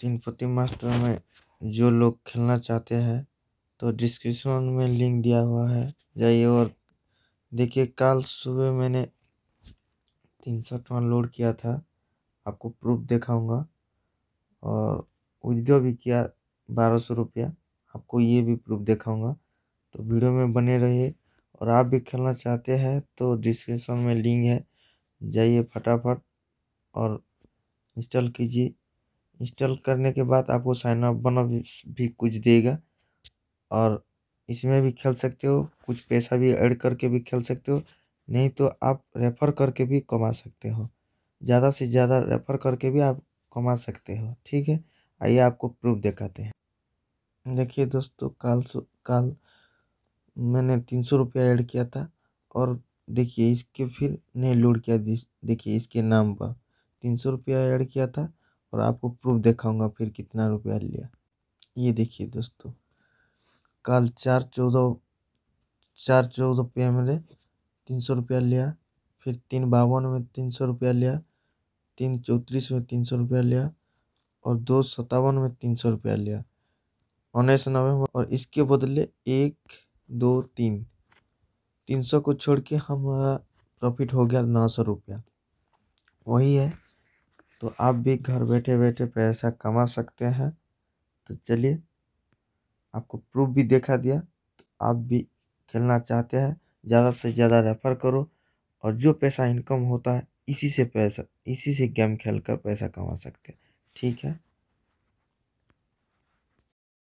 तीनपत्ती master में जो लोग खेलना चाहते हैं तो डिस्क्रिप्शन में लिंक दिया हुआ है जाइए और देखिए कल सुबह मैंने तीन सौ टन लोड किया था आपको प्रूफ दिखाऊंगा और विड्रॉ भी किया बारह सौ रुपया आपको ये भी प्रूफ दिखाऊंगा तो वीडियो में बने रहिए और आप भी खेलना चाहते हैं तो डिस्क्रिप्शन में लिंक है जाइए फटाफट और इंस्टॉल कीजिए इंस्टॉल करने के बाद आपको साइन अप बना भी कुछ देगा और इसमें भी खेल सकते हो कुछ पैसा भी ऐड करके भी खेल सकते हो नहीं तो आप रेफ़र करके भी कमा सकते हो ज़्यादा से ज़्यादा रेफ़र करके भी आप कमा सकते हो ठीक है आइए आपको प्रूफ दिखाते हैं देखिए दोस्तों कल कल मैंने तीन सौ रुपया ऐड किया था और देखिए इसके फिर नहीं लोड किया देखिए इसके नाम पर तीन सौ रुपया ऐड किया था और आपको प्रूफ दिखाऊंगा फिर कितना रुपया लिया ये देखिए दोस्तों कल चार चौदह चार चौदह पे ने तीन सौ रुपया लिया फिर तीन बावन में तीन सौ रुपया लिया तीन चौंतीस में तीन सौ रुपया लिया और दो सत्तावन में तीन सौ रुपया लिया उन्नीस नवम्बर और इसके बदले एक दो तीन तीन सौ को छोड़ के हमारा प्रॉफिट हो गया नौ सौ रुपया वही है तो आप भी घर बैठे बैठे पैसा कमा सकते हैं तो चलिए आपको प्रूफ भी देखा दिया तो आप भी खेलना चाहते हैं ज़्यादा से ज़्यादा रेफर करो और जो पैसा इनकम होता है इसी से पैसा इसी से गेम खेल कर पैसा कमा सकते हैं ठीक है